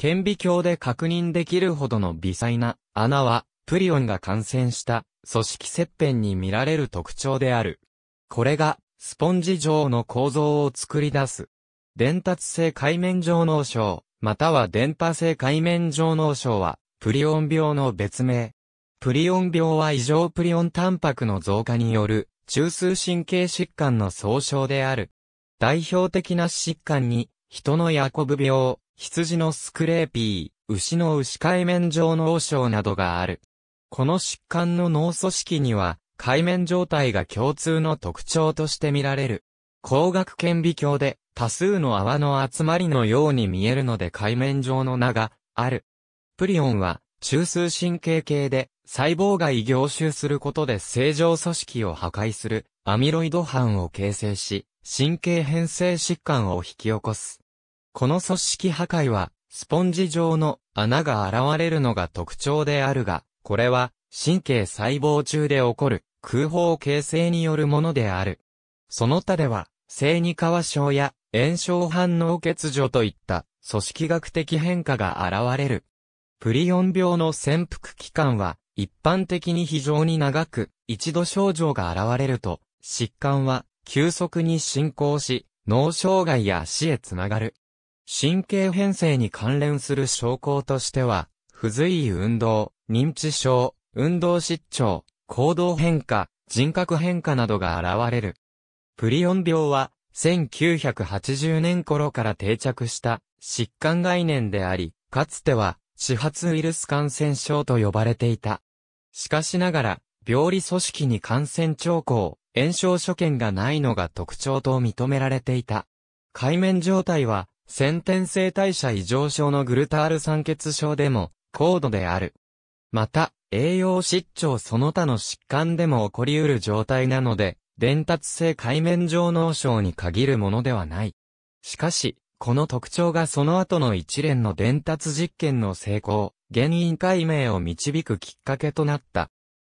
顕微鏡で確認できるほどの微細な穴は、プリオンが感染した組織切片に見られる特徴である。これが、スポンジ状の構造を作り出す。伝達性海面上脳症、または電波性海面上脳症は、プリオン病の別名。プリオン病は異常プリオンタンパクの増加による中枢神経疾患の総称である。代表的な疾患に、人のヤコブ病、羊のスクレーピー、牛の牛海面上の王将などがある。この疾患の脳組織には、海面状態が共通の特徴として見られる。光学顕微鏡で多数の泡の集まりのように見えるので海面上の名がある。プリオンは中枢神経系で細胞が異集することで正常組織を破壊するアミロイド斑を形成し、神経変性疾患を引き起こす。この組織破壊は、スポンジ状の穴が現れるのが特徴であるが、これは神経細胞中で起こる空砲形成によるものである。その他では、性二化症や炎症反応欠如といった組織学的変化が現れる。プリオン病の潜伏期間は一般的に非常に長く、一度症状が現れると、疾患は急速に進行し、脳障害や死へつながる。神経変性に関連する症候としては、不随意運動、認知症、運動失調、行動変化、人格変化などが現れる。プリオン病は、1980年頃から定着した疾患概念であり、かつては、始発ウイルス感染症と呼ばれていた。しかしながら、病理組織に感染兆候、炎症所見がないのが特徴と認められていた。海面状態は、先天性代謝異常症のグルタール酸欠症でも高度である。また、栄養失調その他の疾患でも起こり得る状態なので、伝達性海面上脳症に限るものではない。しかし、この特徴がその後の一連の伝達実験の成功、原因解明を導くきっかけとなった。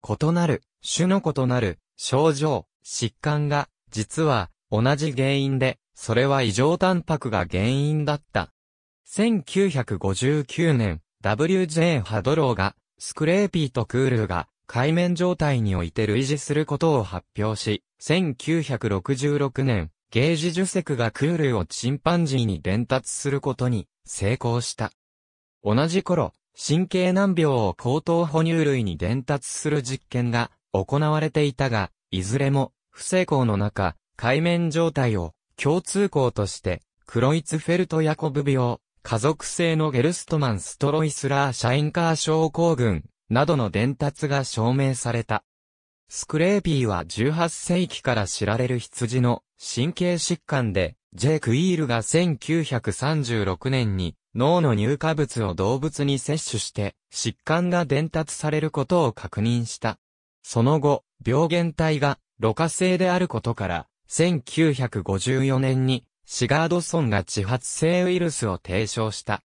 異なる、種の異なる、症状、疾患が、実は、同じ原因で、それは異常タンパクが原因だった。1959年、WJ ハドローが、スクレーピーとクールが、海面状態において類似することを発表し、1966年、ゲージ・樹石がクールをチンパンジーに伝達することに成功した。同じ頃、神経難病を高等哺乳類に伝達する実験が行われていたが、いずれも不成功の中、海面状態を共通項として、クロイツフェルト・ヤコブ病、家族性のゲルストマン・ストロイスラー・シャインカー症候群などの伝達が証明された。スクレーピーは18世紀から知られる羊の神経疾患で、ジェイク・イールが1936年に脳の乳化物を動物に摂取して疾患が伝達されることを確認した。その後、病原体が露過性であることから1954年にシガードソンが自発性ウイルスを提唱した。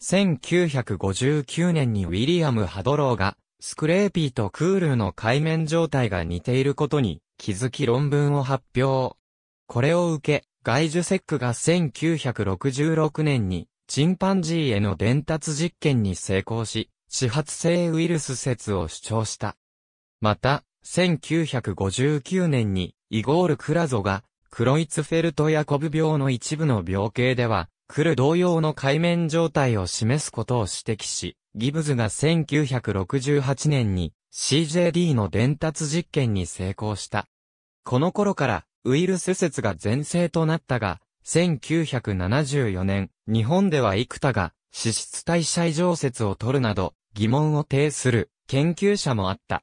1959年にウィリアム・ハドローがスクレーピーとクールーの海面状態が似ていることに気づき論文を発表。これを受け、ガイジュセックが1966年にチンパンジーへの伝達実験に成功し、自発性ウイルス説を主張した。また、1959年に、イゴール・クラゾが、クロイツフェルト・ヤコブ病の一部の病形では、来る同様の海面状態を示すことを指摘し、ギブズが1968年に CJD の伝達実験に成功した。この頃からウイルス説が前世となったが、1974年、日本では幾多が脂質代謝異常説を取るなど疑問を呈する研究者もあった。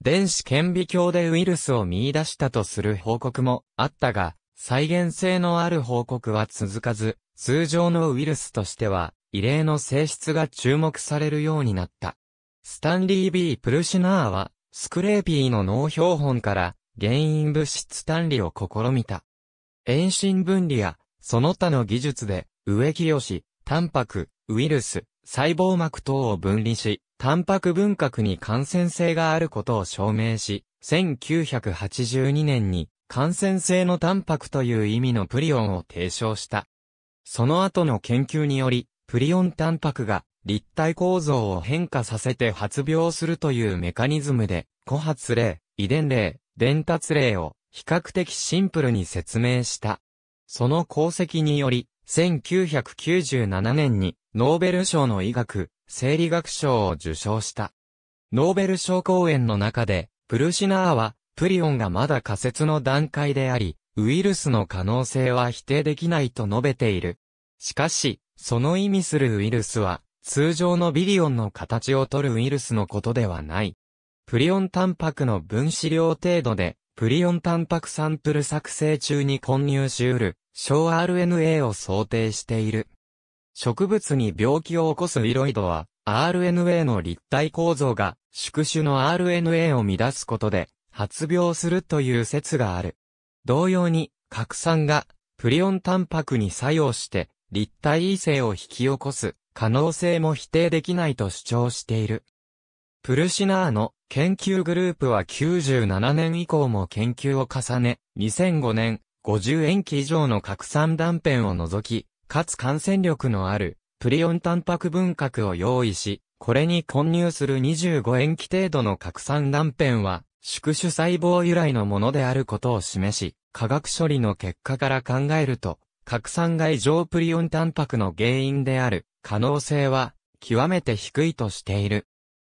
電子顕微鏡でウイルスを見出したとする報告もあったが、再現性のある報告は続かず、通常のウイルスとしては、異例の性質が注目されるようになった。スタンリー・ B・ プルシナーは、スクレーピーの脳標本から原因物質単理を試みた。遠心分離や、その他の技術で、植木良、し、タンパク、ウイルス、細胞膜等を分離し、タンパク分核に感染性があることを証明し、1982年に感染性のタンパクという意味のプリオンを提唱した。その後の研究により、プリオンタンパクが立体構造を変化させて発病するというメカニズムで、古発例、遺伝例、伝達例を比較的シンプルに説明した。その功績により、1997年にノーベル賞の医学、生理学賞を受賞した。ノーベル賞講演の中で、プルシナーは、プリオンがまだ仮説の段階であり、ウイルスの可能性は否定できないと述べている。しかし、その意味するウイルスは、通常のビリオンの形をとるウイルスのことではない。プリオンタンパクの分子量程度で、プリオンタンパクサンプル作成中に混入し得る小 RNA を想定している。植物に病気を起こすイロイドは、RNA の立体構造が宿主の RNA を乱すことで発病するという説がある。同様に、核酸がプリオンタンパクに作用して立体異性を引き起こす可能性も否定できないと主張している。プルシナーの研究グループは97年以降も研究を重ね、2005年、50塩基以上の核酸断片を除き、かつ感染力のあるプリオンタンパク分核を用意し、これに混入する25塩基程度の核酸断片は、宿主細胞由来のものであることを示し、化学処理の結果から考えると、核酸が異常プリオンタンパクの原因である可能性は極めて低いとしている。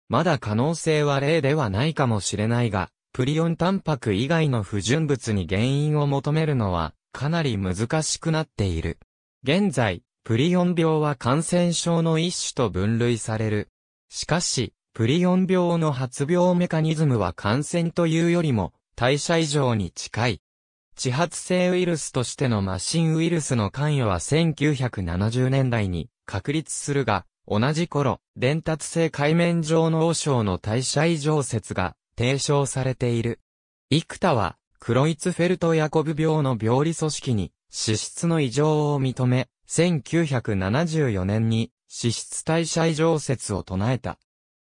まだ可能性は例ではないかもしれないが、プリオンタンパク以外の不純物に原因を求めるのは、かなり難しくなっている。現在、プリオン病は感染症の一種と分類される。しかし、プリオン病の発病メカニズムは感染というよりも、代謝異常に近い。地発性ウイルスとしてのマシンウイルスの関与は1970年代に確立するが、同じ頃、伝達性海面上の王将の代謝異常説が提唱されている。幾多は、クロイツフェルト・ヤコブ病の病理組織に脂質の異常を認め、1974年に脂質代謝異常説を唱えた。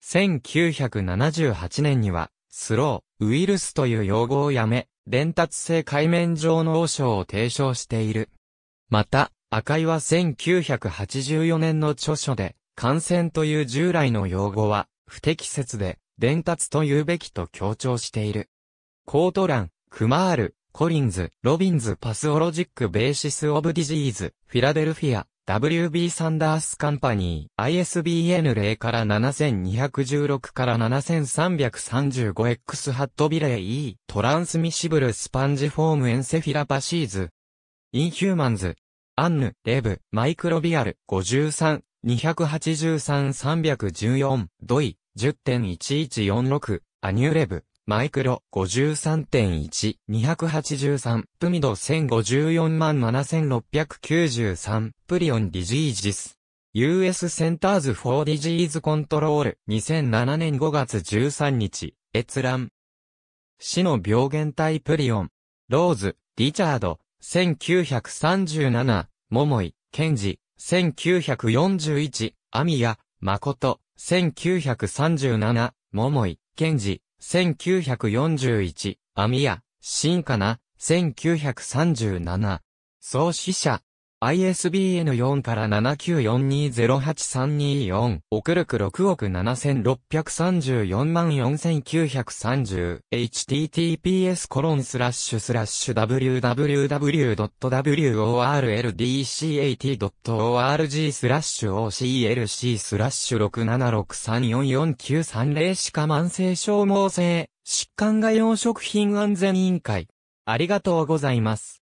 1978年には、スロー、ウイルスという用語をやめ、伝達性海面上の王将を提唱している。また、赤井は1984年の著書で、感染という従来の用語は不適切で、伝達と言うべきと強調している。コートラン、クマール、コリンズ、ロビンズ、パスオロジック・ベーシス・オブ・ディジーズ、フィラデルフィア、WB サンダースカンパニー、ISBN 0から7216から7335 X ハットビレイ E、トランスミシブルスパンジフォームエンセフィラパシーズ、インヒューマンズ、アンヌ、レブ、マイクロビアル、53、283、314、ドイ、10.1146、アニューレブ、マイクロ53.1、283、プミド10547693、プリオンディジージス。US Centers for Disease Control 2007年5月13日、閲覧。死の病原体プリオン。ローズ、リチャード、1937、モモイ、ケンジ、1941、アミヤ、マコト、1937、桃井、賢治、1941、網谷、新かな、1937。創始者、ISBN4 から7 9 4 2 0 8 3 2 4送るく6億7634万4930、https コロンスラッシュスラッシュ www.worldcat.org スラッシュ oclc スラッシュ67634493歯科慢性消耗性、疾患が養殖品安全委員会。ありがとうございます。